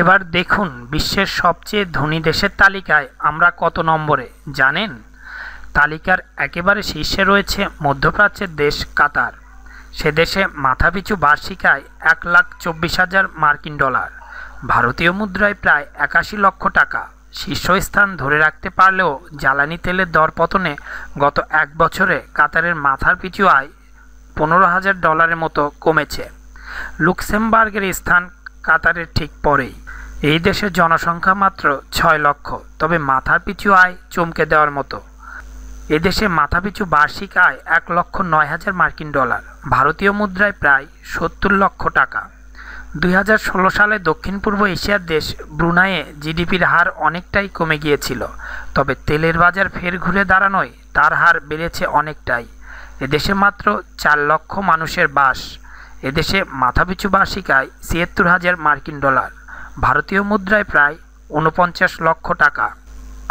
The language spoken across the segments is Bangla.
এবার দেখুন বিশ্বের সবচেয়ে ধনী দেশের তালিকায় আমরা কত নম্বরে জানেন তালিকার একেবারে শীর্ষে রয়েছে মধ্যপ্রাচ্যের দেশ কাতার সে দেশে মাথাপিছু বার্ষিক আয় এক লাখ চব্বিশ হাজার মার্কিন ডলার ভারতীয় মুদ্রায় প্রায় একাশি লক্ষ টাকা শীর্ষস্থান ধরে রাখতে পারলেও জ্বালানি তেলের দর পতনে গত এক বছরে কাতারের মাথার পিছু আয় পনেরো হাজার ডলারের মতো কমেছে লুক্সেমবার্গের স্থান কাতারের ঠিক পরেই এই দেশের জনসংখ্যা মাত্র ছয় লক্ষ তবে মাথার পিছু আয় চমকে দেওয়ার মতো এদেশে মাথাপিছু বার্ষিক আয় এক লক্ষ নয় হাজার মার্কিন ডলার ভারতীয় মুদ্রায় প্রায় সত্তর লক্ষ টাকা দুই হাজার ষোলো সালে দক্ষিণ পূর্ব এশিয়ার দেশ ব্রুনাইয়ে জিডিপির হার অনেকটাই কমে গিয়েছিল তবে তেলের বাজার ফের ঘুরে দাঁড়ানোয় তার হার বেড়েছে অনেকটাই এদেশে মাত্র চার লক্ষ মানুষের বাস এদেশে মাথাপিছু বার্ষিক আয় ছিয়াত্তর হাজার মার্কিন ডলার ভারতীয় মুদ্রায় প্রায় উনপঞ্চাশ লক্ষ টাকা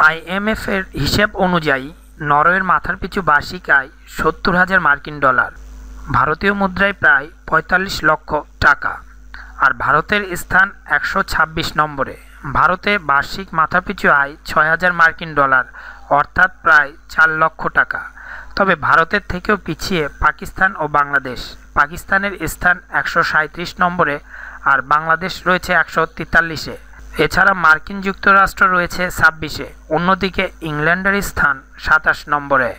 আইএমএফ এর হিসেব অনুযায়ী নরওয়ের মাথার পিছু বার্ষিক আয় সত্তর হাজার মার্কিন ডলার ভারতীয় মুদ্রায় প্রায় পঁয়তাল্লিশ লক্ষ টাকা আর ভারতের স্থান একশো ছাব্বিশ নম্বরে ভারতে বার্ষিক মাথাপিছু আয় ছয় হাজার মার্কিন ডলার অর্থাৎ প্রায় চার লক্ষ টাকা তবে ভারতের থেকেও পিছিয়ে পাকিস্তান ও বাংলাদেশ পাকিস্তানের স্থান একশো নম্বরে আর বাংলাদেশ রয়েছে একশো তেতাল্লিশে এছাড়া মার্কিন যুক্তরাষ্ট্র রয়েছে ছাব্বিশে অন্যদিকে ইংল্যান্ডের স্থান সাতাশ নম্বরে